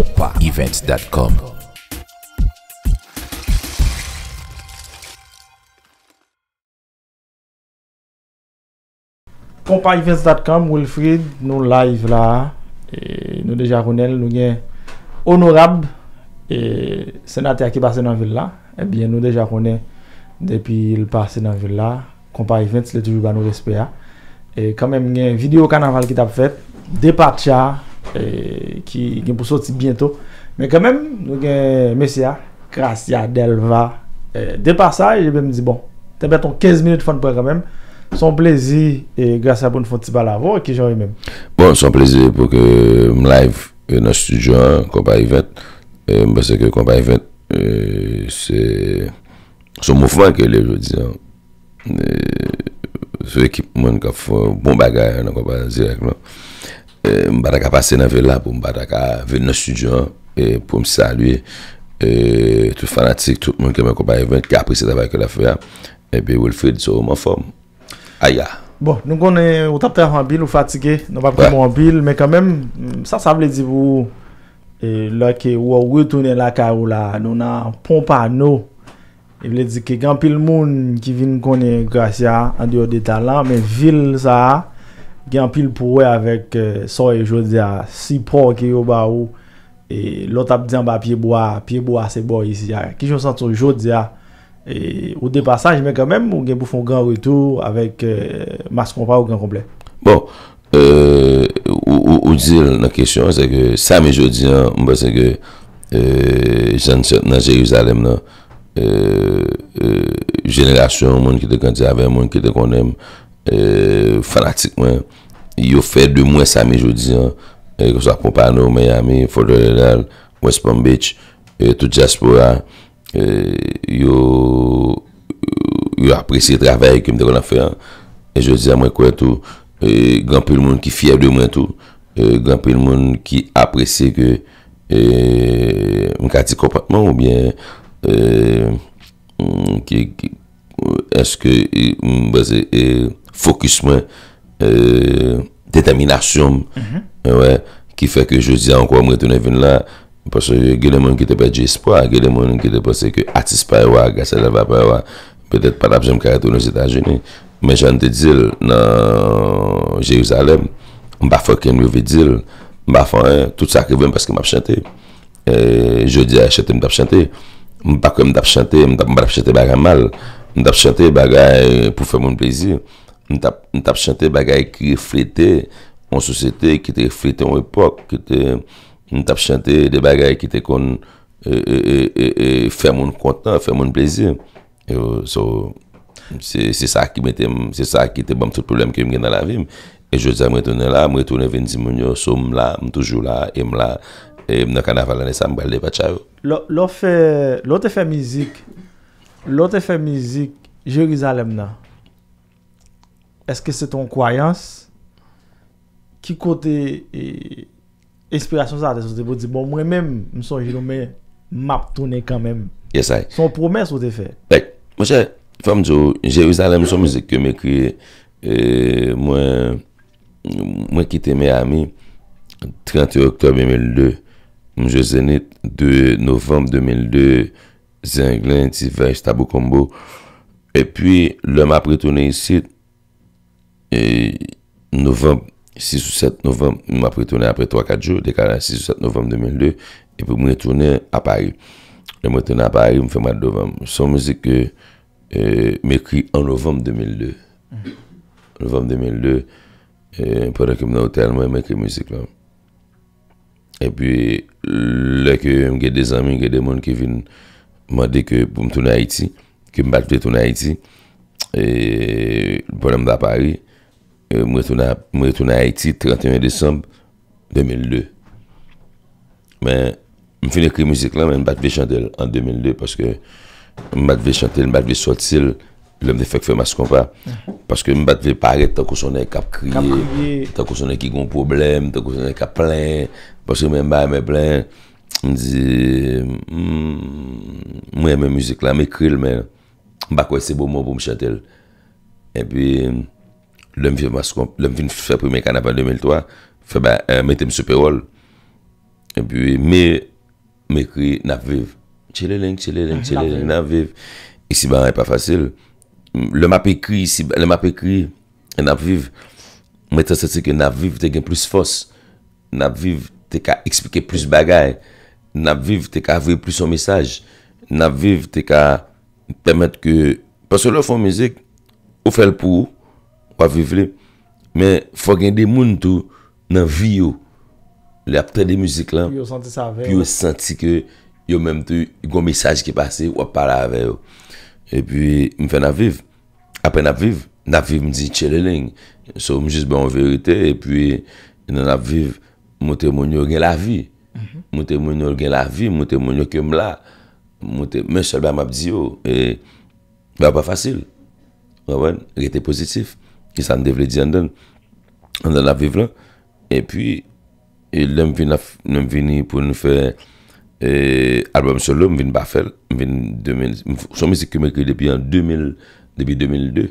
www.compaevents.com www.compaevents.com www.compaevents.com e, Nou deja konen Nou gen honorab e, Senatak ki basen anvel la e Nou deja konen Depi il basen anvel la Compaevents li toubou banou respe ya Kamen gen video kanaval ki tap fet De pat ya De pat ya E, ki genpou soti biento. Men kemen, men siya, kras ya delva, e, de pa sa, je ben mi di, bon, te beton 15 minute fan pou e kemen, son plezi, e kras ya bon foun ti balavo, e ki jan yon men. Bon, son plezi pou ke m live e nan studio kompa event, e m beseke kompa event, e, se, se mou fwa ke le, je di, se ekip moun ka fwa bon bagay nan kompa direktman. Non? Eh, mbata ka pase nan vel la pou mbata ka vel nan sujyon eh, Poum sa luy eh, Tout fanatik, tout moun kemen kompa event Kapri se tabay ke la fwe ya Epe wil fwe di sou moun fwom Aya Bon, nou konen ou tapte an bil ou fatike Non pa pou moun bil Me kamem, sa sa vle di vou Lò ke wò wè toune la ka ou la Nou nan pon pan nou e Vle di ke gampil moun ki vin konen Gratia, andyo de talan Men vil sa a gen pil eh, e pou we avèk Soye Jodia, sipon ki yo ba ou, e lot ap diyan ba piye bo a, piye bo a se bo yisi ya, ki jonsan tou Jodia, e ou depasaj men kan men, ou gen pou fon gen retou, avèk eh, mas kompa ou gen komple. Bon, euh, ou di euh, nan kèsyon, se ke Samye Jodia, mbè se ke jansot nan Jeyouzalem nan, jenelasyon moun ki te kondi avèm, moun ki te kondèm, fanatik mwen. Yo fè dè mwen sa mè jò diyan, kò sa pompano mè ya mè, fò dè lè lèl, mwen sponm bèch, tout jaspoura, yo apresè travè kèm dè kon a fè an. E jò diyan mwen kwen tou, granpè lè mwen ki fè dè mwen tou, granpè lè mwen ki apresè kè mwen kati kompatman ou mwen kèm euh, hmm, ou eske e, fokusman, e, detaminasyon, mhm. e, ki feke jodi an kwa mwen tounen ven la, pou se genen mwen ki te pe di espoi, genen mwen ki te pose ki atis pa e wa, gase la va pa e wa, petet pa la pou jom kare tou nou Zeta Jouni, men jan te dil nan Jézalem, mba fò ke mwen vè dil, mba fò tout sa ke vèm paske m ap chante, jodi a chante m dap chante, mba kè m dap chante, mba kè m dap chante bagan mal, Mwen ap chante bagay pou fè moun plezir, mwen ap chante bagay ki reflete an sosyete, ki te reflete an epok, mwen ap chante bagay ki te kon e, e, e, fè moun kontan, fè moun plezir. Se sa ki te bom tout problem ki mwen gen nan la vim, e jwè zan mwen tounen la, mwen tounen ven zi moun yo, sou mwen la, mwen toujou la, mwen la, mwen nan kan aval an esan mwen balde pa tcha yo. Lò te fè mizik? Lote fè mizik Jerizalem nan, eske se ton kwayans ki kote espirasyon sa de sou debo di, bon mwen mèm msou jilou mè map tounè kan mèm, son promès ou te fè? Mwen kite mè ami 31 oktob 2002, mwen jose nè de novem 2002, Zenglen, Tivè, Stabou, Kombo. Et puis, lè m apre tourne ici, novem, 6 ou 7 novem, m apre tourne apre 3-4 jour, dekala 6 ou 7 novem 2002, et pou m lè tourne a Paris. Lè m apre tourne a Paris, m fè m apre novem. Son mouzik, m ekri an novem 2002. Novem 2002, m pou lè kèm nou tèl m wè m ekri mouzik lè. Et puis, lè kèm gè des amin, gè des moun kè vin, Mwen deke pou m toune Haiti, ki m batve toune Haiti, e bonan m da Paris, e, m wè toune Haiti 31 Desembe 2002. Men, m finir ki müzik la, m wè m batve chante en 2002, paske m batve chante, m batve sotil, lèm de fèk fèm as kompa, paske m batve paret tan kou sonen kap kriye, tan kou sonen ki goun problem, tan kou sonen kap plen, paske m wè m batve mè plen, Mwen zi, hmm, mwen yeme mizik la, mwen krele mwen, bakwese bon moun bon mwen chatel. E pi, lèm vin fèpou mwen kanavan 2003, fèbè mwen teme seperol. E pi, mwen krele, napviv. Tchile lènk, tchile lènk, tchile lènk, napviv. E si ba wè pa fasil. Lèm apè kri, lèm apè kri, napviv. Mwen tè sa ti ki napviv te gen plus fos. Napviv, te ka ekspike plus bagay. Nap viv te ka avye plis son misaj. Nap viv te ka temet ke... Paso lò fò mizik, ou fèl pou ou avy vle. Men fò gen de moun tou nan vi yo. Lè ap te de mizik lan. Piyo senti ke yo menm te yon misaj ki pase ou ap para avye yo. E pi mwen fè nap viv. Ape nap viv, nap viv mwen zi chèleling. Sou mwen jisbe an verite. E pi nan nap viv mwen te moun yo gen la vi. E pi Mwen mhm. te mwen yon gen la vi, mwen te mwen yon kem la, mwen te mwen sol ba map diyo, e wè wè wè fasil, wè wè, rete pozitif, ki san devle diyan don, don la vivlan, e pi, e lèm vini pou nou fè e, albom solo, mwen vini bafel, mwen vini 2000, mwen fò mwen se kime ki depi an 2000, depi 2002,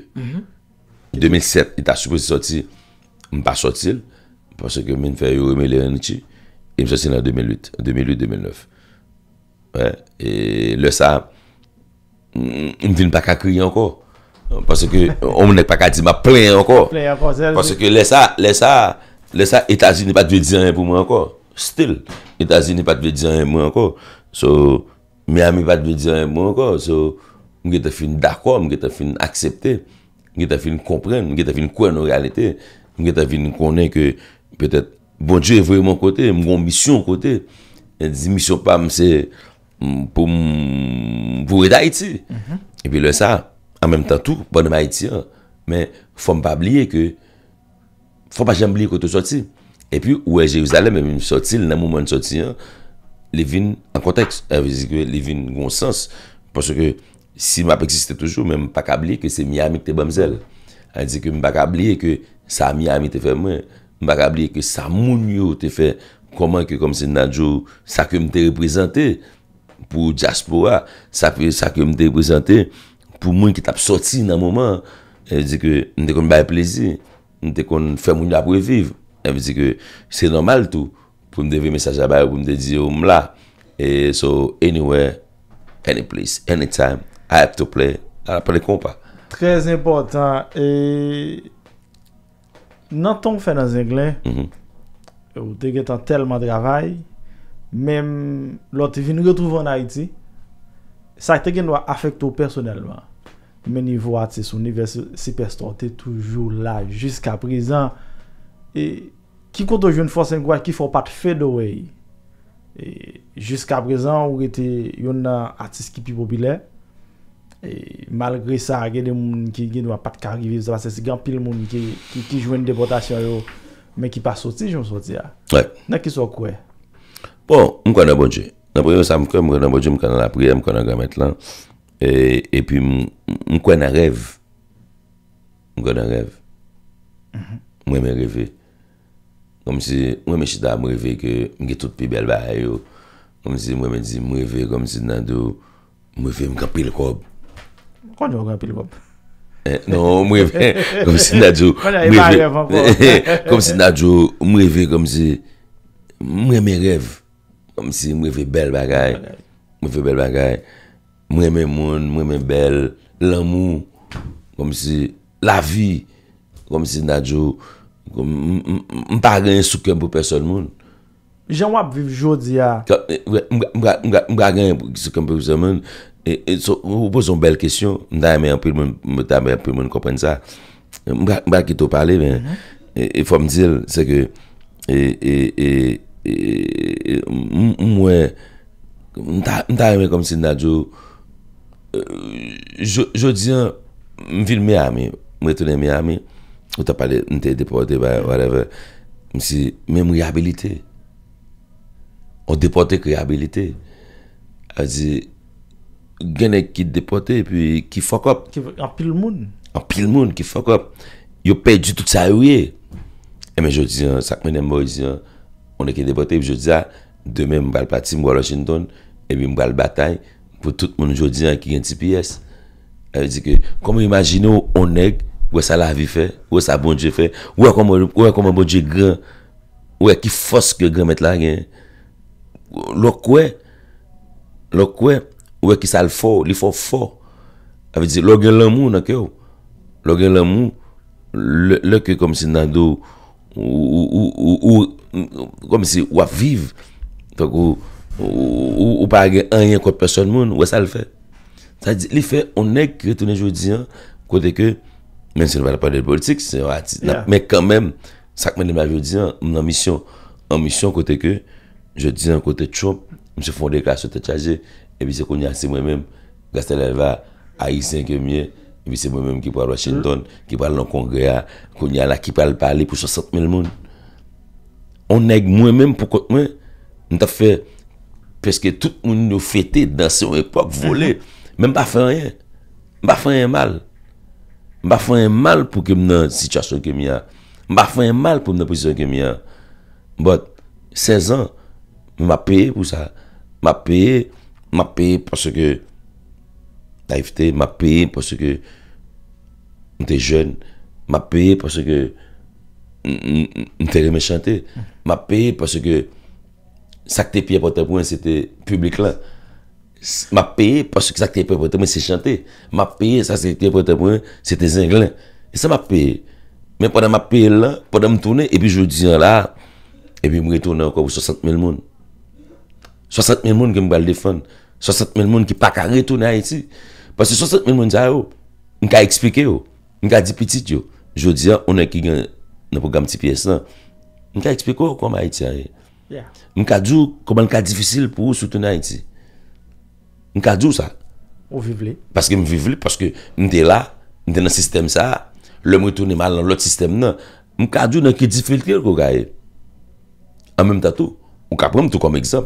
2007, ita soupo si soti, mwen pa soti lè, pwase ke mwen fè yon reme lè an iti, 2008-2009. Et le sa, il ne fin pas qu'à crier encore. Parce qu'il n'est pas qu'à dire m'a plein encore. Parce que le sa, l'Etat-Gie n'est pas de dire rien pour moi encore. Still, l'Etat-Gie n'est pas de dire rien pour moi encore. So, Miami n'est pas de dire rien pour moi encore. So, m'gè te fin d'accord, m'gè te fin accepté, m'gè te fin compren, m'gè te fin kwen ou realité, m'gè te fin konen que peut-être Bon diyo evoye mwen kote, mwen gwen misyon kote. E di misyon pa mwen se mm, pou mwen pou reda iti. Mm-hmm. E pi lè sa, an menm tan tou, bon mwen iti an. Men fwa m pa bliye ke, fwa m pa jen bliye kote soti. E pi ouè Jevzalem, mwen soti, lè mwen mwen soti an, lè vin an konteks, lè vin gwen sens. Ponso ke, si m ap eksiste toujou, men m pa kabliye ke se miyami kte bwemzel. E di ke m pa kabliye ke sa miyami te fèmwen. Mba gabli ke sa moun yo te fe Koman ke komse nanjou Sa kem te reprezente Pou diaspora Sa kem te reprezente Pou moun ki tap soti nan mouman Envi di ke, nte kon mba e plezi Nte kon fè moun yo apreviv Envi di ke, se normal tou Pou mde vi mesaj abay, pou mde di yo oh, mla E so, anywhere Anyplace, anytime I have to play Très important Eee Dans ton fait dans l'anglais, tu mm-hmm. as fait tellement de travail, même lorsque tu nous retrouvé en Haïti, ça t'a peut a affecté personnellement mais niveau artiste, c'est univers, toujours là jusqu'à présent et qui compte jouer une force qui ne fait pas de fade-away jusqu'à présent où était été a des qui sont plus là E Malgrè sa, gè de moun ki gè nou apat kar giviv, seman se si gè an pil moun ki jwen depotasyon yo, men ki pa soti, joun soti ya. Nè ki sou kouè? Bon, mwen kwen an bodje. Nan preyo sa mwen kwen an bodje, mwen kwen an apri, mwen kwen an gamet lan. E, e pi mhm. mwen kwen an rev. Mwen kwen an rev. Mwen mè revè. Mwen mè chida mwen revè ke mwen getout pi bel bahay yo. Mwen mè dizi mwen revè, mwen mè dizi nan do, mwen revè mwen kapil kob. Kwa jwa wak an api li wap? Noun mwereve Kwa jwa wak an api li wap Kwa jwa mwereve Mwereve Mwereve bel bagay Mwereve bel bagay Mwereve moun, mwereve bel Lamou La vi Mwereve Mwereve Mwereve Mwereve E, e, ou pou son bel kesyon Mwen ta yeme anpil mwen kompren sa Mwen ba ki tou pale e, e fwa mwen dir seke E Mwen Mwen ta yeme konm si Nadjou Jodian Mwen fil mi ami Mwen tonen mi ami Ou ta pale mwen te depote Mwen si Mwen mwen yabilite Ou depote kwe yabilite A di gen ek ki depote, e pi ki fokop. An pil moun. An pil moun, ki fokop. Yo pe di tout sa yoye. E men jodi, euh, sakmen en bo, euh, on ek ki depote, jodi a, ah, demen mbal pati mwa Rochinton, e mi mbal batay, pou tout moun jodi a ah, ki gen ti piyes. E vi di ki, kon mwen imagine ou on ek, we sa la vi fe, we sa bon dje fe, we kon mwen bon dje gen, we ki foske gen met la gen. Lok we. Lok we. Ouè ki sal fo, li fo fo. Avè di, lo gen lan moun akè ou. Lo gen lan moun, le ke kom si nan do, ou, ou, ou, kom si wap viv. Fèk ou, ou, ou, ou par gen an yon kot person moun, ouè sal fè. Sè di, li fè, onè kè toune joudian, kote kè, men se nou vè la pa de politik, se wè ati. Mè kè mèm, sak men li mè joudian, mè nan misyon, an misyon kote kè, joudian kote chomp, mè se fonde klas yote chaje, epi se konye anse mwen menm, Gastel Elva, a yi sen kemye, epi se mwen menm ki po a Washington, ki po a lankongrea, konye an la ki pal pale pou 60.000 moun. On neg mwen menm pou kote mwen, nta fe, peske tout moun nou fete dans se ou epop, vole, men mba fe anye, mba fe anye mal, mba fe anye mal pou kemnen sityasyon kemye, mba fe anye mal pou kemnen posisyon kemye, bot, 16 an, mba peye pou sa, mba peye, Ma piye pou se ke ta ifte, ma piye pou se ke mte jen, ma piye pou se ke mte reme chante, ma piye pou se ke sakte piye potenpwen, sete publik lan. Ma piye pou se ke sakte piye potenpwen, mte se chante. Ma piye sa sakte piye potenpwen, sete zenglen. E se ma piye. Men pou dan ma piye lan, pou dan m toune, e pi jou diyan la, e pi mou re toune anko pou 60 mil moun. 60 men moun ki mbal defon 60 men moun ki pakare tou nan iti Paske 60 men moun di a yo Nka ekspike yo Nka di pitit yo Jodi an, ona ki gen nan program ti piyes nan Nka ekspike yo kwa ma iti a ye Mka di yo koman nka difisil pou ou sou tou nan iti Mka di yo sa Ou vivele Paske m vivele, paske nte la Nte nan sistem sa Le mwen tou ni mal nan lot sistem nan Mka di yo nan ki difilte yo kwa ga ye An men mta tou Ou kapwem tou kom eksem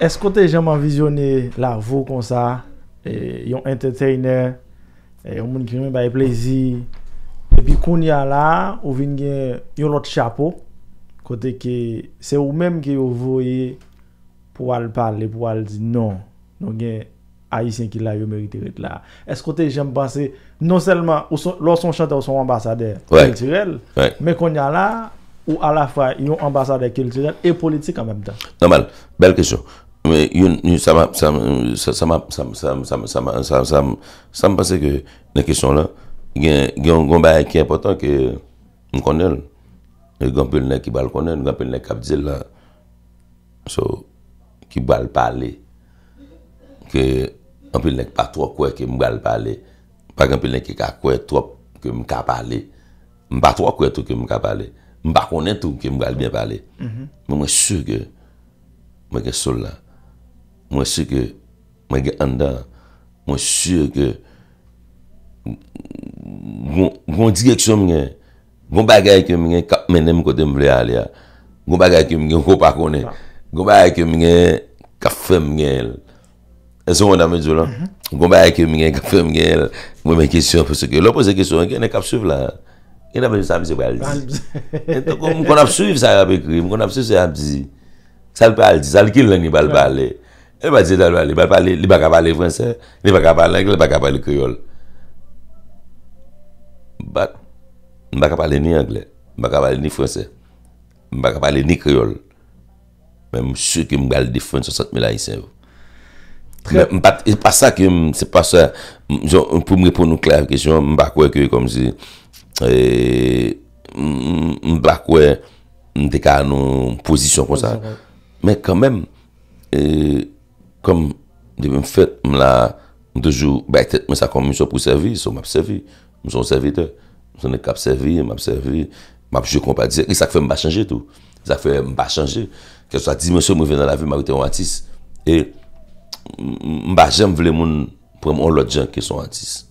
Est-ce que tu jamais visionné la voix comme ça un entertainer, un monde qui même pas plaisir. Et puis qu'on y a là, ou vient un autre chapeau côté que c'est ou même qui vous voyez pour aller parler, pour aller dire non. Donc haïtien qui l'a mérité là. Est-ce que tu jamais pensé, non seulement lorsqu'on chante ou son ambassadeur culturel, mais qu'on y a là ou à la fois un ambassadeur culturel et politique en même temps. Normal, belle question. Mwen yon sam ap sam sam sam sam, sam pase ke, nan kishon la, gen gombay ki important ki mkonel. Gen pil nen ki bal konen, gen pil nen kap di l la. So, ki bal pali, ki, gen pil nen pa trok wè ki mbal pali, pa gen pil nen ki kak wè trop ki mka pali, mpa trok wè tou ki mka pali, mpa konen tou ki mbal bien pali. Mwen mwen souke, mwen kes sou la, Mwen shu ke, mwen ge anda, mwen shu ke, mwen di gen kishon mwen gen, mwen bagay ke mwen gen, menen mwen kote mwen vle al ya, mwen bagay ke mwen gen, mwen kope akone, mwen bagay ke mwen gen, kaffe mwen gen el. E se mwen damen jo lan, mhm. mwen bagay ke mwen gen, kaffe mwen gen el, mwen men kishon pweseke, lopo se kishon gen, gen e kap suv la, gen ap vye samzi wale zi. Mwen kon ap suv sa ap ekri, mwen kon ap suv sa ap zi, sal pal zi, sal kil la ni pal pal le. E mba diye dan wale, li baka pale franse, li baka pale angle, li baka pale kriol. Mbat, mba ka pale ni angle, mba ka pale ni franse, mba ka pale ni kriol. Mwen msye ki mgal di franse 60 mila isen. Mbat, e pa sa ki mse pa sa, mpou mrepon nou klare kesyon, mbakwe ki wè kom si. E, mbakwe, mde ka nou posisyon kon sa. Men kan menm, e... Kom, demen fèt, mla, mtejou, bè, tèt mwen sa komisyon pou servi, so m ap servi, m son servite, m son ek ap servi, m ap servi, m ap jè kompadize, e sak fè m ba chanje tout, sak fè m ba chanje, kè sa di mè sè m wè vè nan la vè, m wè tè m atis, e m ba jèm vle moun, pwè m on lòt jan kè son atis,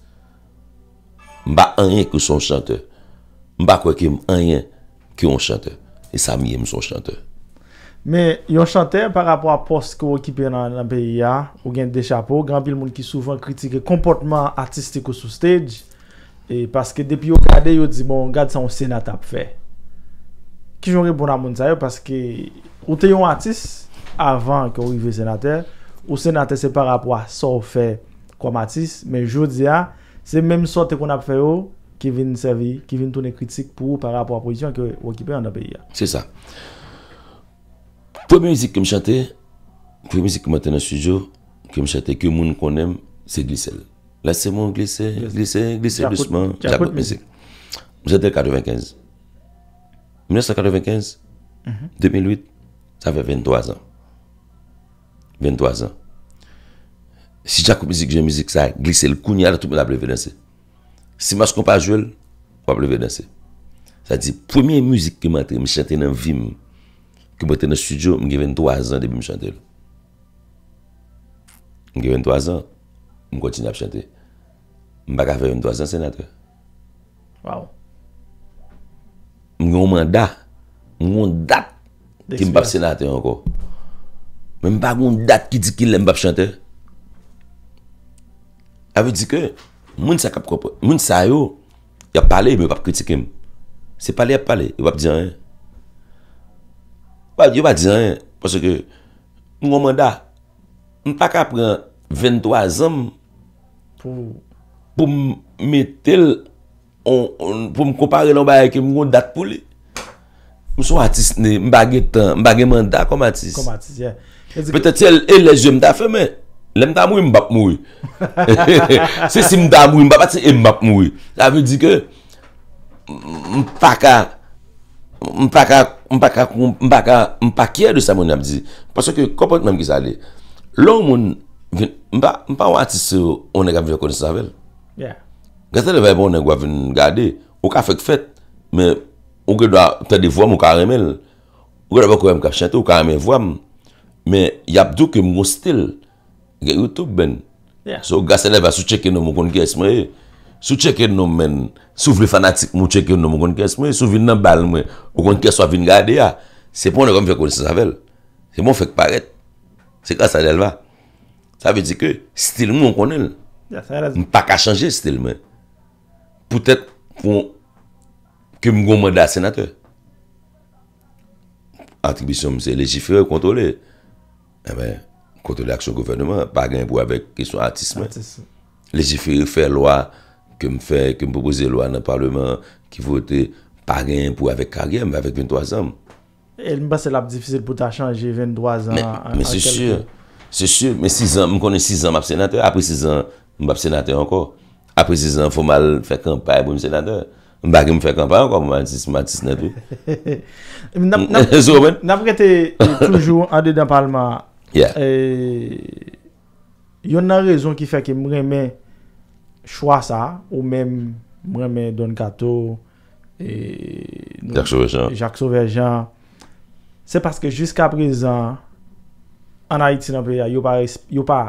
m ba anyen kè son chante, m ba kweke m anyen kè on chante, e sa miye m son chante. Mais, ont chanteur par rapport à poste qu'ils yon dans le pays, ou gagne des chapeaux, grand gagne des gens qui souvent critiquent le comportement artistique sur sous stage, parce que depuis regardé, ils ont dit bon, gagne ça, qu'un sénateur a fait. Qui j'en répond à ça, Parce que, ou artiste avant que yon arrive sénateur, ou sénat, c'est par rapport à ce qu'on fait comme artiste, mais je dis, c'est même sorte qu'on a fait qui vient servir, qui vient tourner critique par rapport à la position que yon occupé dans le pays. C'est ça. Première musique que je chantais, première musique que je dans le que je chantais, que monde qu'on aime, c'est Glissel. Là, c'est mon glisser, glisser, glisser doucement. J'apporte musique. J'étais 95. 1995, mm 2008, ça fait 23 ans. 23 ans. Si j'écoute musique, j'ai musique, ça glisse le coup, tout le monde a pleuré danser. Si je ne pas jouer, on pas pleuré danser. Ça dit, première musique que je chantais dans la vie, Mwen gen yon studio, mwen gen 23 an debi mwen chante. Mwen gen 23 an, mwen kontine ap chante. Mwen bak afer yon 3 an senate. Mwen gen yon manda, mwen gen yon dat ki mwen bap senate anko. Mwen bak yon dat ki di ki lè mwen bap chante. Avè di ke, mwen sa kap kopo, mwen sa yo, yon pale yon mwen bap kritikem. Se pale, yon pale, yon wap di anè. Yo ba di ranyen, mpaka pran 23 am, pou mè tel, pou m kopare lè mba yè ke mwen dat pou lè. M sou atisne, m bagè manda kom atis. Petè tel, e leje mda fè mè, lè mda mwen mbap mouy. Se si mda mwen mba pati, e mbap mouy. Javè di ke, mpaka... Mpa kiya do sa mwen ap dizi. Paswa ki kopot menm gisa de. Loun mwen, mpa wati se one gam vyo konis sa vel. Yeah. Gasele vey mwen bon ane gwa vin gade. Ou ka fek fet. Me, ou gwa ta de vwa mwen karim el. Ou gwa da kouyem kachente ou karim e vwa mwen. Me, yapdou ke mwen stil gen YouTube men. Yeah. So, gasele vey sou cheke nou mwen kon gen isme e. Sou cheke nou men, sou vle fanatik moun cheke nou moun konkes mwen, sou vin nan bal mwen, konkes mwen vin gade ya. Se pou ane kon fè kone se savel. Se moun fèk paret. Se kwa sa jelva. Sa vè di ke, stil moun konen. Mou pa ka chanje stil mwen. Poutet pou, kèm goun mwen da senatè. Antibisyon mwen se legifere kontole. Eh kontole aksyon gouvernement, pagin pou avek kiswa antis mwen. Legifere fè loa. ke m fè, ke m pòpose loi nan parlèman ki votè parèm pou avèk karyèm, avèk 23 anm. El m basè la pdifisèl pou ta chanjè 23 anm. Mè, mè, sè sè, sè sè, mè 6 anm, m konè 6 anm ap senatè, apè 6 anm, m ap senatè ankò. Apè 6 anm, fò m al fèk anpay pou m senatè. M bagè m fèk anpay ankò, m atis, m atis nèpè. N ap gètè toujou anè dè nan parlèman, yon nan rèzon ki fèk m remè yon nan rèzon ki fèk m rem Chwa sa, ou mèm, mwen mè Don Kato, et Jacques Sauvejean, se paske jiska prezant, anayit sinan prezant, yo pa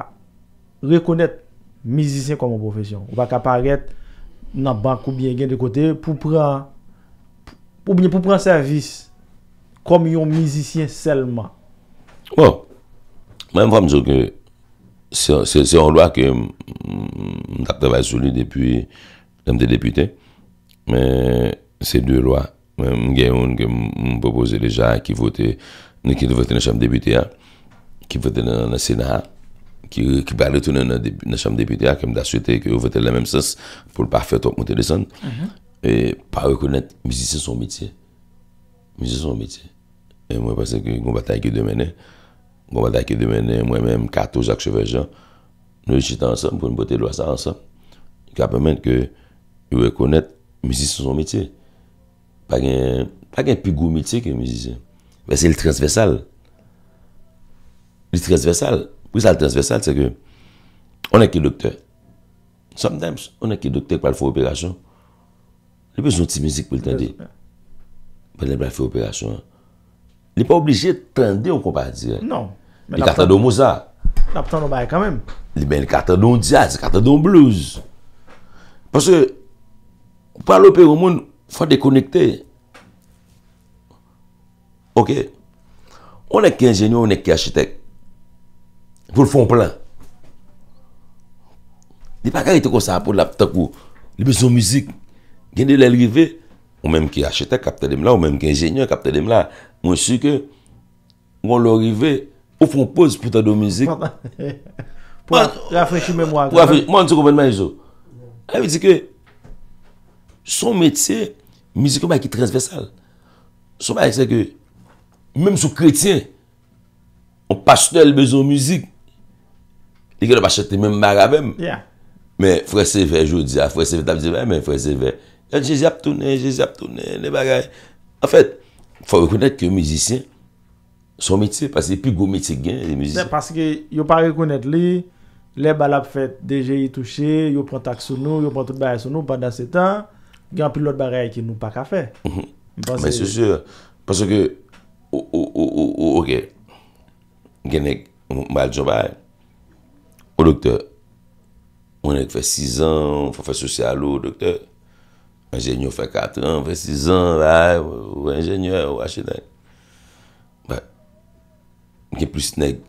rekonèt mizisyen koman profesyon. Ou pa kaparet nan bank oubyen gen de kote, pou pran servis, kom yon mizisyen selman. Ou, mè mwa mdjokye, Se yon lwa ke m dat travay sou li depuy m de depute, se yon lwa, m gen yon ke m popoze leja ki vote, ne ki de vote na chanm depute ya, ki vote nan la sena, ki pale tou nan chanm depute ya, ke m dat soute, ke yo vote la menm sens, pou l pa fwe top m te lesan, mm-hmm. e pa rekounet, mi si se son mitye. Mi si se son mitye. E mwen pase kon batay ki demene, Mwen mwen mèm, Kato, Jacques Chevejean, nou y chite ansan pou mwen bote lwa sa ansan. Kwa pè men ke y wè konèt mizis sou son mitye. Pag yon pigo mitye ki mizis. Pè se yon transvesal. Yon transvesal. Pou sa yon transvesal, se ke onè ki dokter. Sometimes, onè ki dokter pèl fèl opérasyon. Lè pè son ti mizik pou lè tende. Pè lè pèl fèl opérasyon. Lè pè obligé tende ou kompèl di. Non. Li kata don moza. Li kata don jazz, li kata don blouse. Paske, ou palo pe ou moun, fwa dekonekte. Ok? Ou nek ki enjenyon, ou nek ki ashtetek. Vou l'fon plan. Li pa kari te konsan pou l'aptak ou li bezon mizik. Gende lè l'rive, ou menm ki ashtetek kaptè dem la, ou menm ki enjenyon kaptè dem la. Mwen si ke, ou lè lè lrive, Fonpoz pou ta do mizik Pou afreki memwa Mwen ti komponman yon An yon vizike Son metye mizike mwen ki transversal Son mwen yon vizike Mwen sou kretien On pasote l bezon mizik Yon gen yon pasote Mwen mbara mwen Mwen fwese ve jodi Fwese ve tabdi Fwese ve Fwese ve Fwese ve Son metye, pasi epi go metye gen. Paske, yo pari konet li, le balap fet, DJ touche, yo prantak sou nou, yo prantout baye sou nou, pandan se tan, gen pilot baye ki nou pak a fe. Mwen se sur. Paske, genek, mbal jomay, o doktor, mwen ek fe 6 an, fwe fe sosyalou, doktor, enjenyo fe 4 an, fe 6 an, mwen enjenyo, wache denk. ki plis neg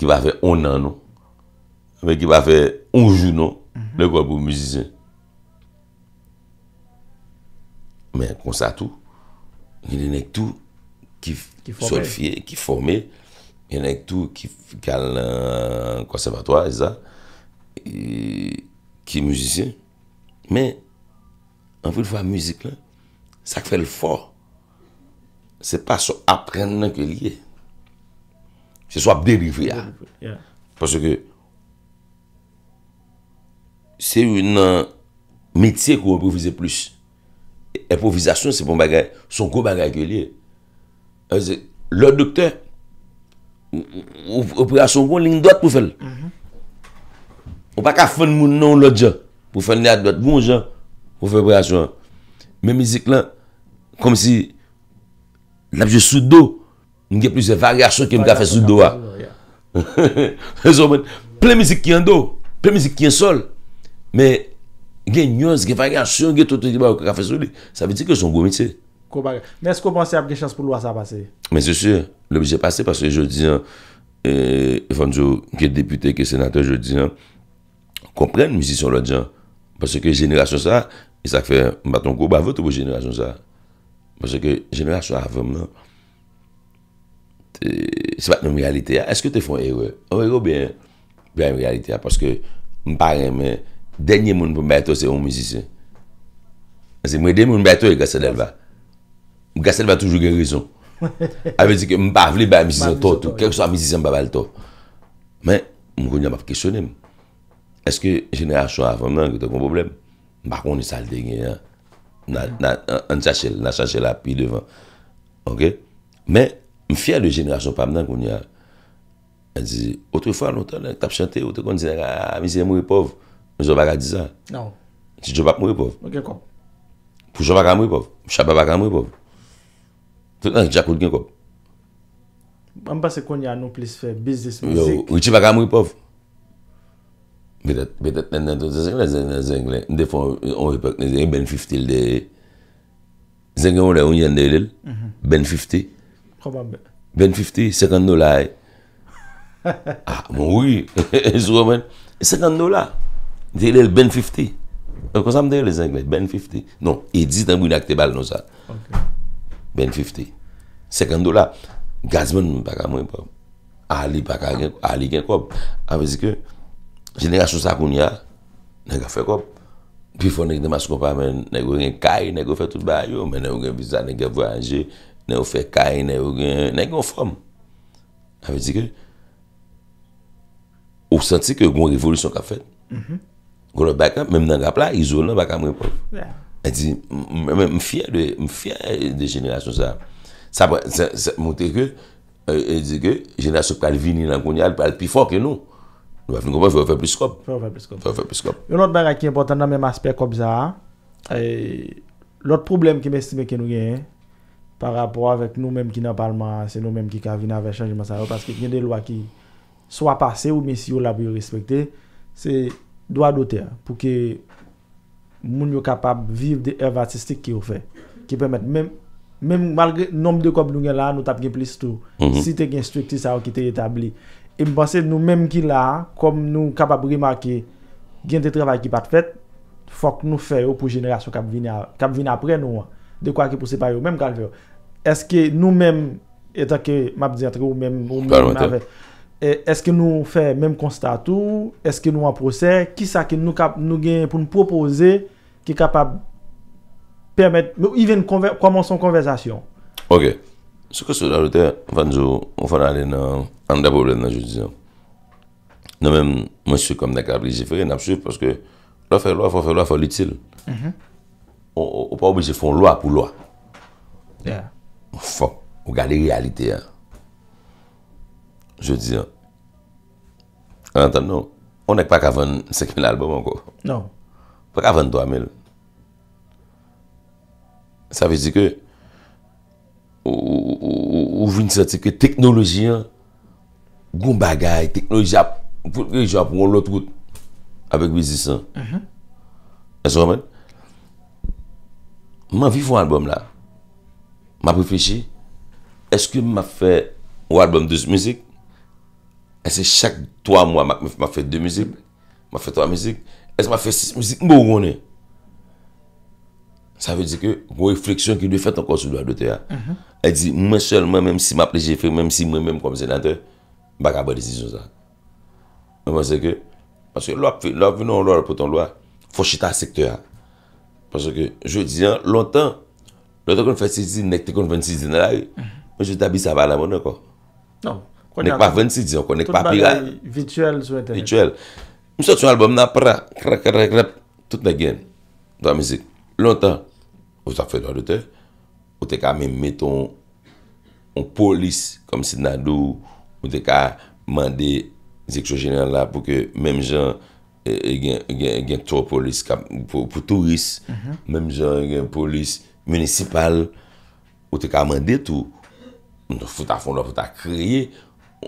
ki va fe onan nou ve ki va fe onju nou mhm. le kwa pou mizijen men konsa tou yon nek tou ki formé yon nek tou ki kal konservatoi ki mizijen men an pou lwa mizik la sak fe l for se pa sou apren nan ke liye Se swap deriv ya. Paske se yon mitye kou improvise plis. Improvisasyon se pou bon bagay son kon bagay ke li. Le doktè ou preasyon kon ling dot pou fel. Mm-hmm. Ou pa ka fen moun nan lò dja pou fen lè at dot bon jan pou fe preasyon. Me mizik lan kom si nabje sou do Nou gen pli ze variasyon ke mka fe sou do a. Prezo mwen, ple mizik ki an do, ple mizik ki an sol, me gen nyoz ge variasyon gen toto di ba ou ka fe sou li. Sa ve ti ke son gomite. Men se koman se ap ge chans pou lwa sa pase? Men se sur, lopje pase, parce yo di, evanjou, gen depute, gen senate, yo di, komprene mizisyon lwa di, parce ke jenerasyon sa, yisak fe mbaton kou bavote pou jenerasyon sa. Parce ke jenerasyon sa avom nan, E, se bat nou m realite ya, eske te fon erwe? Ou erwe ben, ben m realite ya, paske, m parren men, denye moun pou m baye to, se ou m mizise. Se mwe denye moun baye to, e Gassadel va. M Gassadel va toujou gen rizon. A vezi ke m pa vle, baye mizise an to, kèk sa mizise an babal to. Men, m konye m ap kesyonem. Eske, jenè a chou avan, men, kète kon problem. M bakon, m sa l denye. Nan chache la pi devan. Ok? Men, M fya de jenrasyon pa mnen kwenye a An zi, otwe fwa anotan, tap chante, otwe kon zi A, mi zi mwepov, m zo baga dizan Ti djoba mwepov Poujwa baga mwepov, m chaba baga mwepov Fote nan, jakout gen kop An basi konye a nou plis fe, bizis, mzik Ou chiba baga mwepov Betet, betet, nennen ton, zeng len, zeng len, zeng len N defon, on wepok, nenzen yon ben 50 lde Zeng yon lè, on yon lè lè lè lè Ben 50 Ben 50 Ben fifti, sekando la e Ha, moun wou Sekando la Ben fifti Ben fifti Non, e dizi tan moun ak te bal nou sa Ben fifti Sekando la, gazman moun pak a moun Ali pak a gen Ali gen kop Genekasyon sakoun ya Nega fe kop Pifon nek de mas kompa men Nego gen kay, nego fe tout bayo Nego gen vizan, nego gen voyanje Nè ou fè kèy, nè ou gen, nè gen ou fòm. A vè di gè, ou senti kè yon goun revolusyon kè fèt. Mhm. Goun ou bakè, mèm nan gè plè, izol nan bakè mwen kòp. A di, m fè de, m fè de genelasyon sa. Sa mwote gè, a di gè, genelasyon kè al vini nan goun yal, pè al pi fò kè nou. Nou wè fin kòp, fè wè fè pè skop. Fè wè fè pè skop. Yon not baga ki important nan mèm aspekt kòp zara, lòt problem ki m estime kè nou gen, par rapport avec nous-mêmes qui pas le pas, c'est nous-mêmes qui avons avec changement ça, parce qu'il y a des lois qui soit passées ou mais si vous l'a pu respecter, c'est droit d'auteur pour que les gens capable de vivre des œuvres artistiques qui ont fait, qui permettent même même malgré le nombre de copes nous là, nous avons plus tout. Mhm. Si tu as une structure ça qui Et je pense que nous-mêmes qui là, comme nous sommes capables de remarquer qu'il y a des travail qui pas fait, il faut que nous fassions pour la génération qui vient après nous. De quoi que pour séparer, même qu'à le Eske nou menm, etakè map di atakè ou menm, ou menm navet, eske nou fè menm konstatu, eske nou aposè, kisa ki nou gen pou nou proposè ki kapab pèmèt, nou even koman son konversasyon. Ok. Se ke sou la loutè, vanjou, ou fò nan lè nan, an dè pou lè nan joudizè. Nou menm, monsi kòm dekab, lisi fè ren aposè, pòske lò fè lò, fò fè lò, fò litil. Ou pa oubli si fò lò pou lò. Ya. Fok, ou gade realite ya. Je di ya. A, enten nou? On ek pa kavon sekmen albom anko. Non. Pa kavon do amel. Sa vezi ke ou vini soti ke teknoloji ya goun bagay, teknoloji ap. Goun ap, goun lot gout. Abek bizisan. Mhm. E so men? Man vi foun albom la. M ap reflechye, eske m ap fe wadbam 2 mizik? Eske chak 3 mwa m ap fe 2 mizik? M ap fe 3 mizik? Eske m ap fe 6 mizik mbo ou gwenye? Sa ve di ke, gwe fleksyon ki lè fè ton konsulwa dote ya. El di, mwen sel, mwen mèm si m ap leje fè, mwen mèm si mwen mèm komisenate, baka ba dizisyon sa. M anse ke, aske lò ap fè, lò ap vè nan lò ap potan lò a, fò chita sekte ya. Pasè ke, jè di an, lontan, Lote kon fè si zi, nek te kon 26 zi nan la yi. Mhm. Mwen jè tabi sa vala mounen kon. Non. Nèk pa 26 zi an kon, nèk pa pi la yi. Vituel sou internet. Vituel. Mwen sòt sou album nan pra, krek, krek, krek, tout nan gen. Doan mè zi. Lontan, mwen sòt fè doan lote, mwen te ka mè mèton on polis, kom si nan dou, mwen te ka mande zèk chò genè an la pou ke mèm jan gen tro polis pou turis. Mèm jan gen polis munisipal, ou te kamande tou. Mwen foute a fondou, foute a kreye,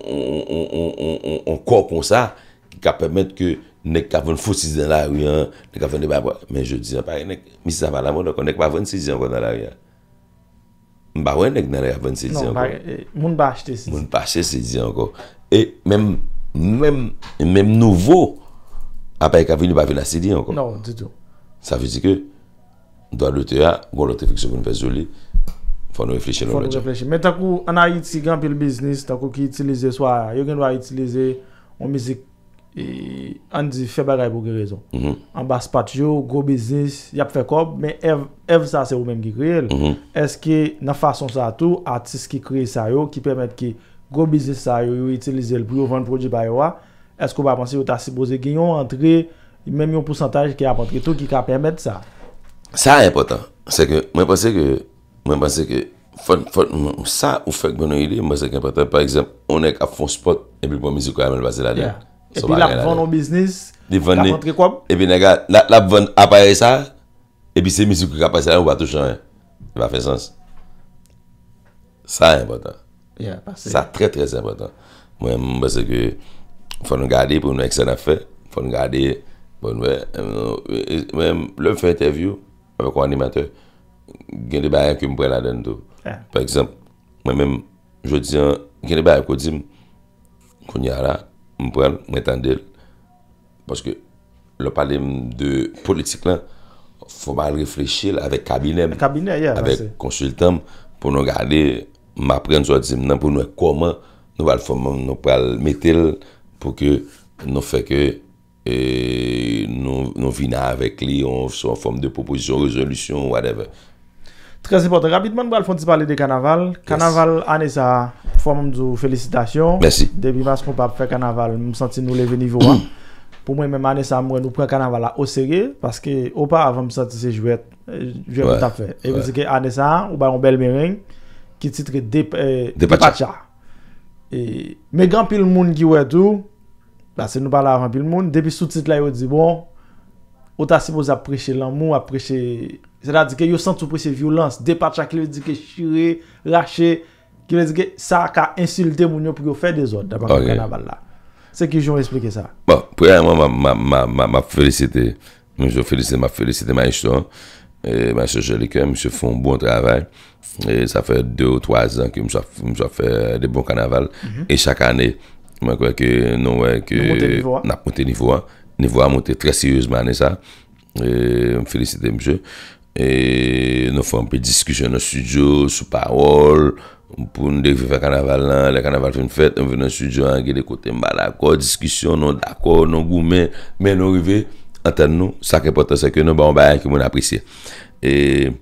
mwen korpon sa, ki ka pemet ke nek ka ven fousi zi nan la riyan, nek ka ven de ba mwen jodi zi anpare, nek misa valamon nek pa ven zi zi anpare nan la riyan. Mwen ba wen nek nan rey avon zi zi anpare. Mwen bache zi zi anpare. E menm nouvo apay ka ven li bave la zi zi anpare. Non, di di. Sa fizi ke Do bon, mhm. a lute ya, go lote fiksyon pou nifè zoli Fon ou reflechè nou le dje Fon ou reflechè, men takou anayit si gampil biznis Takou ki itilize, swa yo genwa itilize On mizi An dizi febada pou ge rezon An bas pat yo, go biznis Yap fe kob, men ev sa se ou menm Ki kre el, eske Nan fason sa tou, atis ki kre sa yo Ki pemet ki, go biznis sa yo Yo itilize el pou yo vende prodjibay yo a Eske ou ba pansi yo ta sipose genyon Entre, menm yon pousantaj ki ap entre Tou ki ka pemet sa Sa e impotant. Se ke mwen panse ke... Mwen panse ke... Sa ou fèk mwen nou ide, mwen panse ke impotant. Par exemple, onèk ap fon spot, epi pou bon mizouk kwa mèl basè la dè. E pi la pvan nou biznis, la pvan trikwab. E pi nèk ap vann apayè sa, epi se mizouk kwa basè la mou batou chanè. Va e fè sens. Sa e impotant. Sa trè trè sè impotant. Mwen panse ke... Fòn nou gade pou nou ek sè na fè. Fòn nou gade... E, e, mwen lèm fè interview... Avè kwa animatè, gen de bayè kè mpwè la den do. Pè eksemp, mwen mèm, jò diyan, gen de bayè kò diyan, koun yara, mpwè, mwen tendè lè. Pòske lò palèm de politik lan, fò mal reflechè lè avè kabinèm. Kabinè yè, yè. Avè konsultan mpwè nou gade, m apren jò diyan, nan pou nouè kòman nou val fòman nou pral metè lè pou kè nou fè kè e... nou vina avek li, ou sou fom de proposisyon, rezolusyon, ou whatever. Très important. Rapidman, mwen fwant ti pale de Kanaval. Kanaval, ane sa, fom moun zou felicitasyon. Merci. Debi mas kon pa pre Kanaval, mwen mw senti nou leve nivouan. Pou mwen mwen mw ane sa, mwen nou pre Kanaval a osere paske ou pa avan mwen senti se jwet jwet apfe. E mwen seke ane sa, ou ba yon bel mereng ki titre Depacha. Me gampil moun giwet ou, La se nou bala avan bil moun, debi sou titla yo di bon, Ota se mou apreche lan mou apreche, Se la di ke yo santou apreche violans, Depa chak le di ke shire, rache, Ke le di ke sa ka insulte moun yo pou yo fe de zon, D'abakou kanaval la. Se ki joun espleke sa. Bon, pou yon mou ma felicite, Mou joun felicite, ma felicite ma ishton, E mou chou joli ke, mou chou fon bon travay, E sa fe 2 ou 3 an ki mou chou fe de bon kanaval, E chak ane, Mwen kweke nou wèk nou ap monte nivou an. Nivou an monte tre siriozman an e sa. Mwen felicite mwen jè. E nou fèm pè diskusyon nou studio, sou parol. Mwen pou nou dek vè fè kanaval an, lè kanaval fèm fèt. Mwen vè nou studio an, gè lè kote mba lakò, diskusyon, nou lakò, nou goumen. Men nou rive, anten nou, sakre potan sakre, nou bè an baye ki mwen apresye. E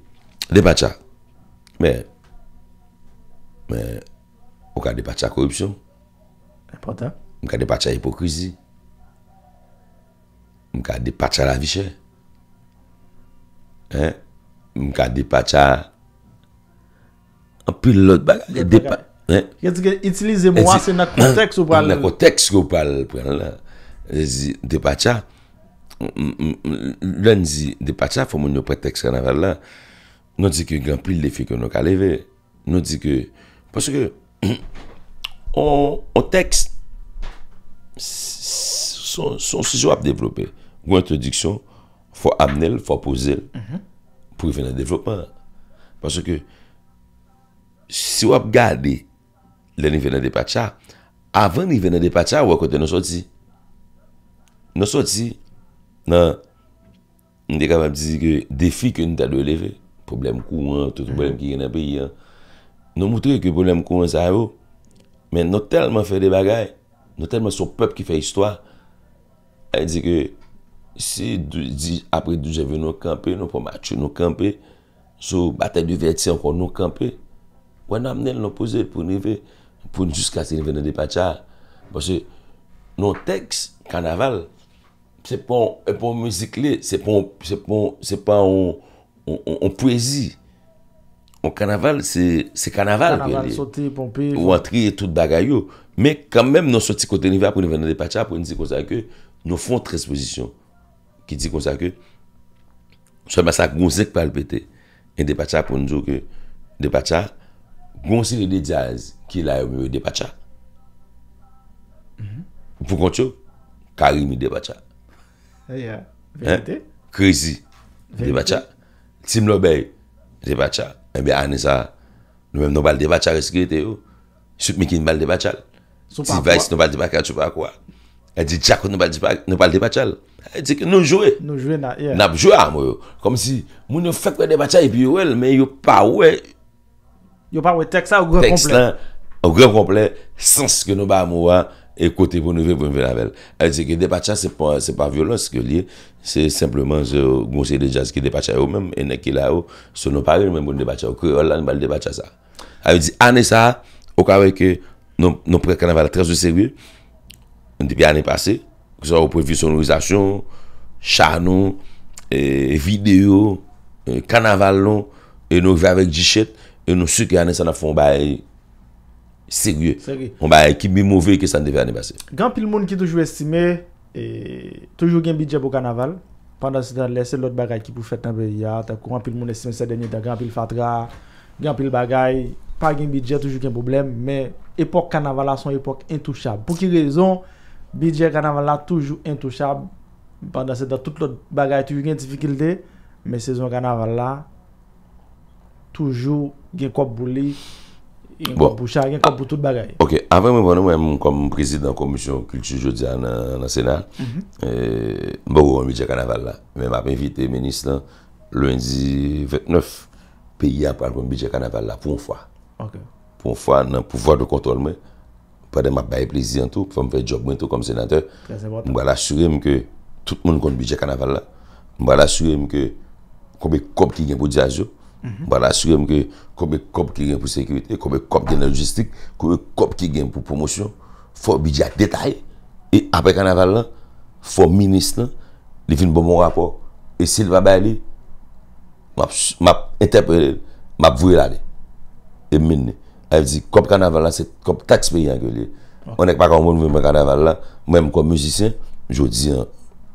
debatè. Mè. Mè. Ou ka debatè korupsyon. Mwen ka depache a hipokrizi Mwen ka depache a la vichè Mwen ka depache a Anpil lot baga Yadike itilize mwa se na kotex Na kotex ko pal Mwen zi depache a Mwen zi depache a Fon mwen yo pretex kan aval la Non zi ke yon pril defi konon kalive Non zi ke Paske O tekst son si sou ap devlopè, ou introdiksyon, fò amnel, fò posèl, mhm. pou y fè nan devlopman. Pasò ke, si sou ap gade, lè ni fè nan depatcha, avan ni fè nan depatcha, wò kote nou soti. Nou soti, nan, mdè kap ap dizi ke, defi ke nou ta dò leve, problem kouan, tout mhm. problem ki gen apè yon, nou moutre ke problem kouan sa evo, men nou telman fè de bagay, Notenman sou pep ki fe istwa, el di ke si apre 12 evi nou kampe, nou pou matri nou kampe, sou batay di veti an kon nou kampe, wè nan menel nou pou ze pou nou ve, pou nou jusquase nou venen de patja. Boche nou teks kanaval, se pon mou zikli, se pon pou zikli, se pon pou zikli, se pon pou zikli. Ou kanaval, se kanaval. Kanaval, soti, pompi. Ou atri, tout bagay yo. Me, kamem nou soti kote niva pou nou ven nan depachat pou nou zikonsa ke, nou fon 13 pozisyon. Ki zikonsa ke, souy masak goun zek palpete, en depachat pou nou zoke depachat, goun si le de jaz, ki la yo mewe depachat. Ou pou kontyo, karimi depachat. E ya, veyete. Krizi, depachat. Tim lo bey, depachat. Mè mè anè sa, nou mèm nou bal debachal reskri te yo. Sout mè ki nou bal debachal. Si vay si nou bal debachal, chou pa kwa. E di djakou nou bal debachal. E di ki nou jouè. Nou jouè nan. Nan jouè an mè yo. Kom si, moun yo fèk wè debachal e bi yo wèl, mè yo pa wè. Yo pa wè tek sa ou grev komple. Tek sa ou grev komple. Sens ki nou bal mè wè. E kote pou nou ve pou nou ve lavel. A yi di ki debacha se pa violon se ke li. Se simpleman se gounse de jazz ki debacha yo mèm. E ne ki la yo. Se nou parel mèm pou nou debacha yo. Kou yon lan mal debacha sa. A yi di ane sa. Ou ka vey ke nou prek kanaval 13 de serbi. Ane di ane pase. Kou sa ou prek vizyonorizasyon. Charnon. Videyo. Kanaval lon. E nou vey avek jichet. E nou suke ane sa na fon baye. Seriou, mba ekip mi mouvè ki san devè ane basè. Ganpil moun ki toujou estime, toujou gen bidje pou kanaval, pandan se dan lè, se lòt bagay ki pou fètan bè ya, ta kouran pil moun estime se denye da ganpil fatra, ganpil bagay, pa gen bidje toujou gen problem, men epok kanavala son epok intouchab. Pou ki rezon, bidje kanavala toujou intouchab, pandan se dan tout lòt bagay toujou gen difficultè, men sezon kanavala, toujou gen kop boulè. konp bon chalye yon konp bon tout bagay avè men kon men mwen mon konpen president konpunk mission Kulchev JODia não national mwen mwen mwen konfun bisand ju den Karnaval mwen mwen mwen ap envité men na meniss lénndi 29 P local konp konp bisand kanije la pon an for pou wan al pou wane kontôle mwen pou al man nou mwen fang pou fuh rok mwen jòm kon hon se nator mwen mwen asurè men mwen mk mwen konp bisand kanije la mwen mwen asurè men mwen konpej Ijum Mhm. Bwala asuyem ki kombe kop ki gen pou sekwit, e kombe kop gen logistik, kombe kop ki gen pou pwomosyon, fò bide ak detay, e apè kanaval la, fò minis la, li fin pou bon moun rapò, e Silva bay li, mab vwe la li, e min li. El di, kop kanaval la, se kop taks pe yank yo li. Onèk pa kon moun vwe mwen kanaval la, mwen mwen kom moujisyen, jò di,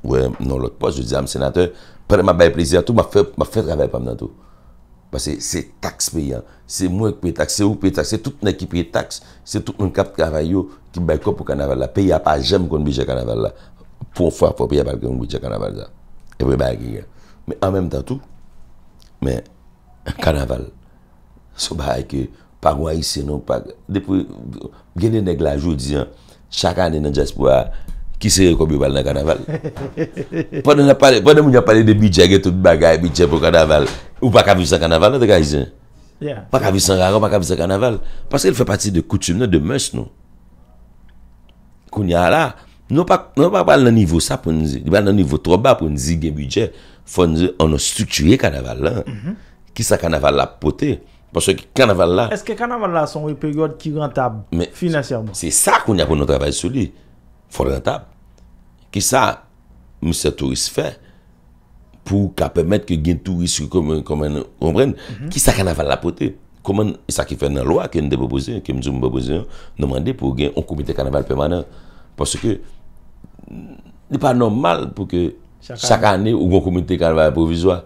wè, mnen lòt pos, jò di am senatè, pre mwen bay prezi an tou, mwen fè travè pwam nan tou. Pase se taks payan, se mwen ki paye taks, se ou paye taks, se tout nen ki paye taks, se tout nen kap kava yo ki bay kop pou kanaval la. Paye apajem kon bije kanaval la, pou fwa fwa paye apajem kon bije kanaval la. Epe bagye gen. Me an menm tan tou, me kanaval, sou bagye ki pa wahi senon, pa... Depou, genen neg la jodi, chakane nan jaspo a... qui serait comme bal dans carnaval. pendant qu'on a parlé, de budget, et tout bagaille, budget pour le carnaval, ou pas qu'à vivre sans carnaval, les gars, yeah. Pas qu'à vivre sans rara, pas qu'à vivre sans carnaval. Parce qu'il fait partie de coutume, de mœurs, nous. Qu'on y a là, nous pas, pas parler d'un niveau ça pour nous dire, pas d'un niveau trop bas pour nous dire budget. Faut nous, on a structuré le carnaval là. Hein. Mm -hmm. Qui ça carnaval là poté? Parce que carnaval là. Est-ce que carnaval là sont une période qui rentable financièrement? C'est ça qu'on a pour notre travail sur lui fond de la table. Qui ça, M. Touriste fait pour permettre que les touristes comprennent mhm. qui ça carnaval a la pote Comment ça qui fait dans la loi que nous avons proposé, que nous avons demandé pour gagner un comité carnaval permanent Parce que ce n'est pas normal pour que chaque, année, ou un comité carnaval provisoire,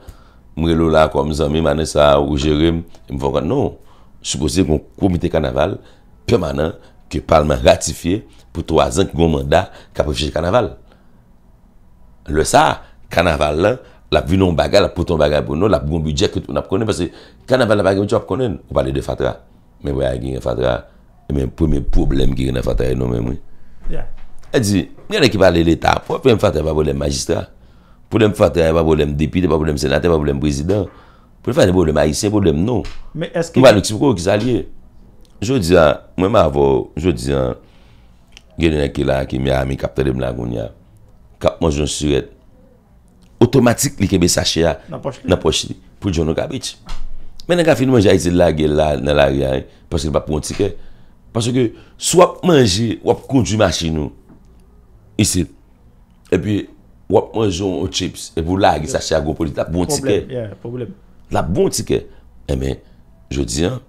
je là comme mes amis, Manessa ou Jérémy, je me non, supposé qu'on comité carnaval permanent, que le Parlement ratifie, pou 3 an ki goun manda, kapofije kanaval. Le sa, kanaval lan, la pvinon baga, la poton baga, la poun biyek, kanaval la baga, ou pale de fatra. Men voya genye fatra, men pweme problem genye fatra. E di, men yane ki pale leta, pou mwen fatra yon vabou lem magistra, pou mwen fatra yon vabou lem depite, vabou lem senate, vabou lem prezident, pou mwen fatra yon vabou lem aisyen, vabou lem nou. Mwen vali ki si pou kou ki sa liye. Jou diyan, mwen ma avou, jou diyan, gen ene ke la ki mi a mi kaptelem la goun ya, kap manjon suret, otomatik li kebe sache a, nan poche, pou joun nou kabich. Men ene ka fin manje a ite la gel la, nan la riyay, eh? paske li pa pou yon tike. Paske ki, sou ap manje, wap kondju masi nou, isi, epi, wap manjon o chips, epi ou la agi sache a goun politi, la pou yon tike. La pou yon tike. Emen, jodi an,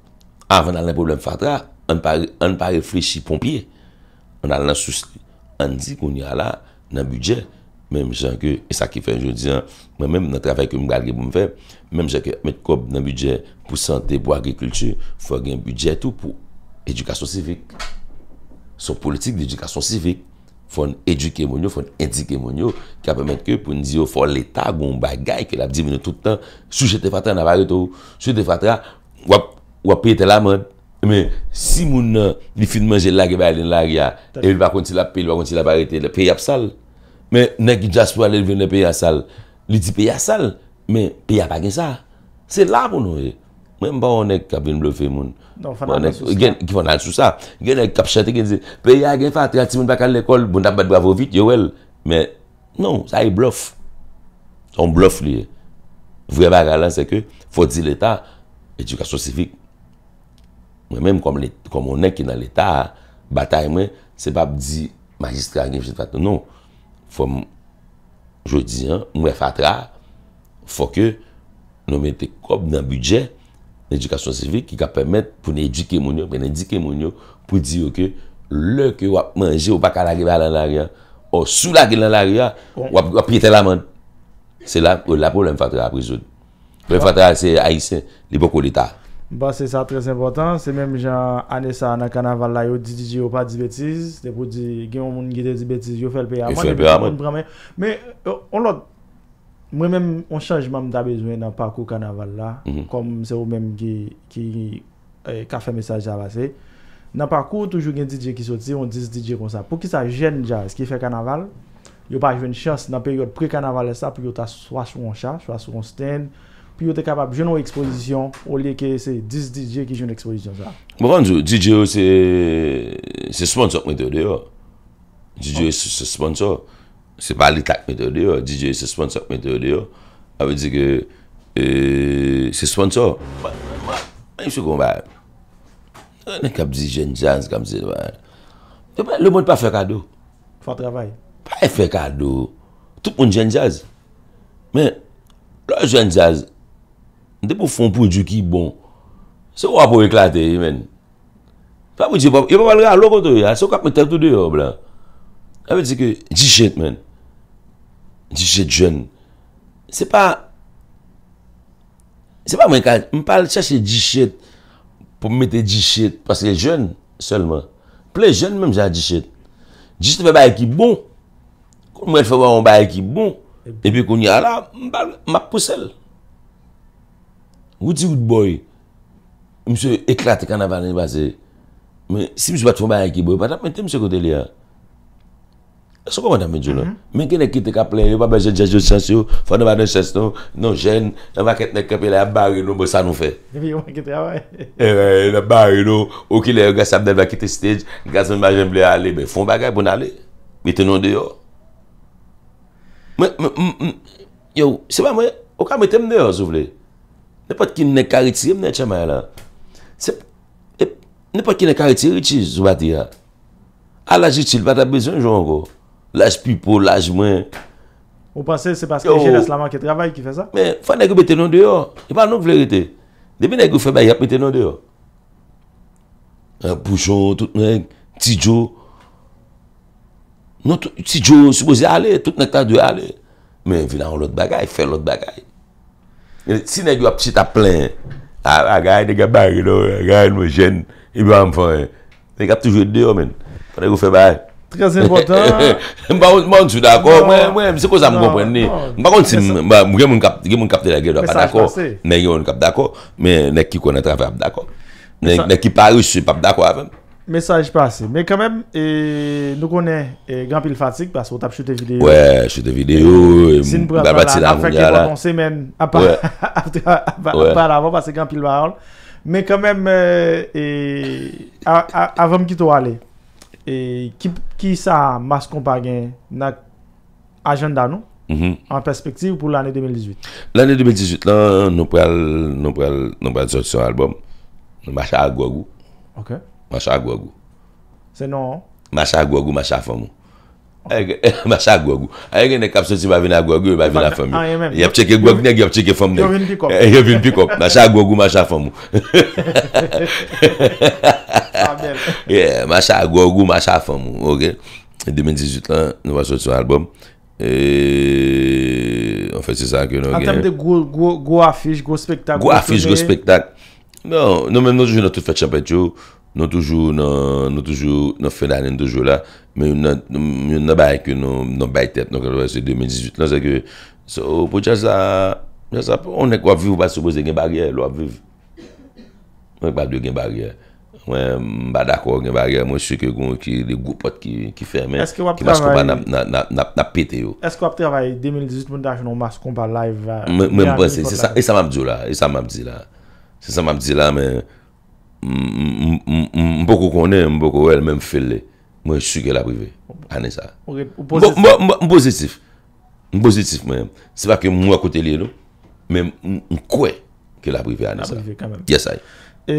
avan nan lè problem fadra, an pa reflechi pompye, Mwen al nan souche, an di kon yal la nan budget. Mwen mwen chan ke, e sa ki fè anjou di an, mwen mwen nan trafèk yon mwen galge pou mwen fè, mwen mwen chan ke, mwen mwen kop nan budget pou sante, pou agrikulture, fò gen budget ou pou edukasyon sivik. Sò politik d'edukasyon sivik, fò n'eduke mwen yo, fò n'indike mwen yo, ki ap mwen mwen ke pou n'zio fò l'etat goun bagay ke la di mwen toutan, souche te fatra nan bagay tou, souche te fatra, wap pey te la mwen, Si moun nan li fin manje lage balin lage ya E li wak konti la pe, li wak konti la parete Le pe yap sal Men nek jaspo alen vene pe yap sal Li di pe yap sal Men pe yap agen sa Se la moun wè Mwen mba wè nèk kabin bloufe moun Mwen gen gifon al sou sa Gen gen kap chate gen zi Pe yap agen sa, te ati moun bakan l'ekol Boun ap bat bravo vit, yo wè Men non, sa yi blouf On blouf li Vre ba galan se ke Foti l'Etat, edukasyon sifik Mwen menm kon mwen ek nan l'Etat Batay mwen, se pa mwen di Magistran gen, fwen fwen fwen Non, fwen Jodi, mwen fatra Fwen ke nou mwen te kop nan budget N'edikasyon sivik Ki ka pwemet pou n'edike moun yo Pwem n'edike moun yo pou di yo ke Le ke wap manje ou baka lage Ou sou lage lage bon. Wap pwete la man Se euh, la pou l'em fatra apri zon L'em fatra se a isen Li poko l'Etat Bas se sa trez importan, se menm jan ane sa nan kanaval la yo di DJ yo pa di betiz, te pou di gen yon moun ge de di betiz yo felpe yaman. Yon felpe yaman. Men, on lòt, mwen menm on chanj mam da bezwen nan parkou kanaval la, mhm. kom se ou menm ge ki eh, kafe mesaj avase. Nan parkou toujou gen DJ ki soti, on diz DJ kon sa. Po ki sa jen jan, se ki fe kanaval, yo pa jve n chans nan peryod pre kanaval e sa, pou yo ta swaswou an chan, swaswou an sten. pi yo te kap ap joun ou ekspozisyon ou liye ke se dis DJ ki joun ekspozisyon sa. Mwen bon, konjou, DJ ou se se sponsor metode yo. DJ ou se sponsor. Se bali tak metode yo. DJ ou se sponsor metode yo. Awe di ke se sponsor. Mwen konjou, e, mwen konjou konjou. Mwen konjou, mwen konjou, mwen konjou, mwen konjou, mwen konjou, Nde pou fon pou yu ki bon. Se wap pou eklate yi men. Fap ou di wap. Yon e wap wale gwa lo kontou ya. Se wap mwen ter toutou yon blan. An wè di se ke jichet men. Jichet jen. Se pa. Se pa mwen kaj. Mwen pal chache jichet. Pou mwete jichet. Paske jen. Selman. Ple jen mwen mwen jache jichet. Jichet mwen bay ki bon. Kon mwen fwe waw mwen bay ki bon. E, e pi kon yara mwen pal mak pou sel. Gouti vout boy, msè e klate kan avan en basè. Men, si msè bat foun ba yè ki boy, bat ap mette msè kote li an. Asok an man ap menjou la. Mhm. Men, kene kitè ka ple, yon pa bejen jè jè jè chans yo, fò nan vade chè ston, nan jè, nan va ketne kepe la, ba rin nou, bo sa nou fe. E vè, yon va kitè avay. E vè, la ba rin nou, ou ki le, yon gas ap deva kitè stèj, gaz mwen majen ble a li, men foun bagay bon a li. Mette non di yo. Men, men, men, men, yo, se ba mwen, okan mette m Nè pat ki nè karit si yèm nè chèmè la. Nè pat ki nè karit si riti sou batia. A laj itil pata bezon joun, go. Laj pi po, laj mwen. Ou panse se baske jè la slaman ke travay ki fè sa? Mè, fè nè gou bete nan deyo. Yè pa nou vlerite. Demi nè gou fè bay apete nan deyo. Yè poujou, tout nou yèk, ti djou. Non, ti djou, soubouze ale, tout nou yèk ta dwe ale. Mè, vina ou lot bagay, fè lot bagay. Eh, si ne gyo ap chita plan, agay de ge bag yon, agay nou jen, yon mwen eh. fanyen. Ne gyo ap toujou de yo men, fanyen gyo fe bay. Trezè mwotan. Mwen mwen jouta akou, non. mwen, mwen, se kouza non, non. mwen gomwen ni. Mwen mwen jouta akou, mwen ne ki konet avèp akou. Mwen ne ki paris ap akou avèp. Mesaj pase. Me kamem nou konen gampil fatsik baso tap chute videyo. Ouè, chute videyo mba bati la moun ya la. Afek e wavonsen men apal avon basi gampil wawon. Me kamem avon ki tou ale ki sa mas kompagen nak agenda nou an mm-hmm. perspektiv pou l'anè 2018. L'anè 2018 nou pral nou pral nou pral disonsyon albom nou marcha a Gwagou. Ok. Ok. Masha a Gwagou. Se nou an? Masha a Gwagou, Masha a Fomou. Masha a Gwagou. A yon gen ne kapso ti ma vin a Gwagou, yo e ma vin a Fomou. A, yon men. Yop cheke Gwagou, yon gen yop cheke Fomou. Yo vin pick up. Eh, yo vin pick up. Masha a Gwagou, Masha a Fomou. A, bel. Ye, Masha a Gwagou, Masha a Fomou. Ou gen, 2018 lan, nou va sou sou album. Ou fe se sakyo nou gen. A tem de go afish, go spektak. Go afish, go spektak. Nou, nou men nou jou nou tout fe Non toujou nan fè nanen toujou la Men yon nan bayek yon, nan baytèp Non kèl wè se 2018 Non se kè, so pou tè sa On ne kwa viv wè se wè se gen bagè, lò wè viv Mwen kwa dwe gen bagè Mwen badak wè gen bagè Mwen sè kè yon ki le goupot ki fè Mwen kè yon ki mas kouba nan pète yo Mwen mwen se, se sa mèm diyo la Se sa mèm diyo la Se sa mèm diyo la men m boko konen, m boko wèl mèm fèl lè, mwen j suke la privè, anè sa. Ou pozitif? M pozitif, m pozitif mèm. Se pa ke m wakote lè e lè, m m kouè ke la privè anè sa. La privè kèmèm. Yes, aï. E,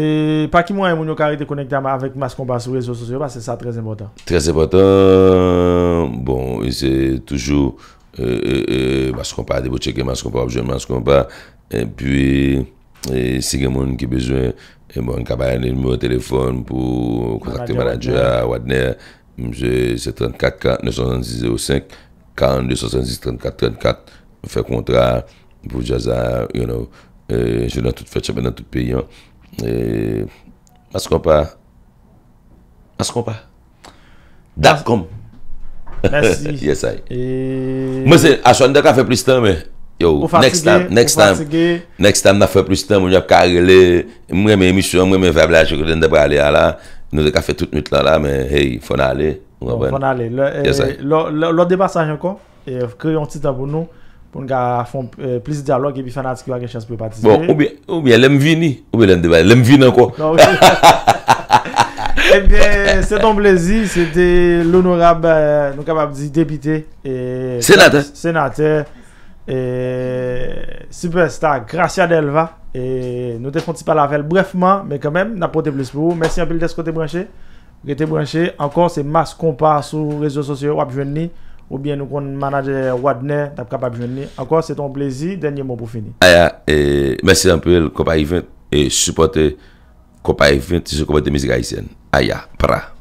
pa ki m wèm, moun yo kare de konekta m avèk mas kompa sou rezo sosyo, ba se sa trezè moutan. Trezè moutan, bon, e se toujou, e, e, e mas kompa, debo cheke mas kompa, objè mas kompa, e pwi... E si gen moun ki bejwen, e moun kabayanil moun telefon pou kontakte manadjou a Wadner. Mje se 344-9705, 42-7104-34, fè kontra, boujaza, you know, fè e, tchabè nan tout peyon. Askompa. Askompa. Davkom. Yes, aye. Mwen se, aswa n deka fè plistan mè. Yo, next time, next time, next time nan fwe plus tem, mwen jan p ka rele, mwen men emisyon, mwen men veble aje, mwen den bon, debra le ala, eh, nou ze ka fwe tout myt lan la, men hey, fwena ale, mwen wabwene. Fwena ale, lor debasaj anko, kre yon tit avouno pou ngan fwene plis diyaloge bi fwene atikywa gen chans pou patisye. Bon, oube, oube, lèm vin ni, oube lèm debasaj, lèm vin anko. Ebyen, se don blezi, se de l'onorab, nou kapap di depite, senate, senate. E, Super star, Gratia Delva e, Nou te fonti pa lavel brefman Men kemen, napote bles pou Mersi anpil desko te branche Ankor se mas kompa sou rezo sosyo Wap jwen ni Ou bien nou kon manaje wadne Ankor se ton plezi, denye moun pou fini e, Mersi anpil Kopa event Kopa event Aya, pra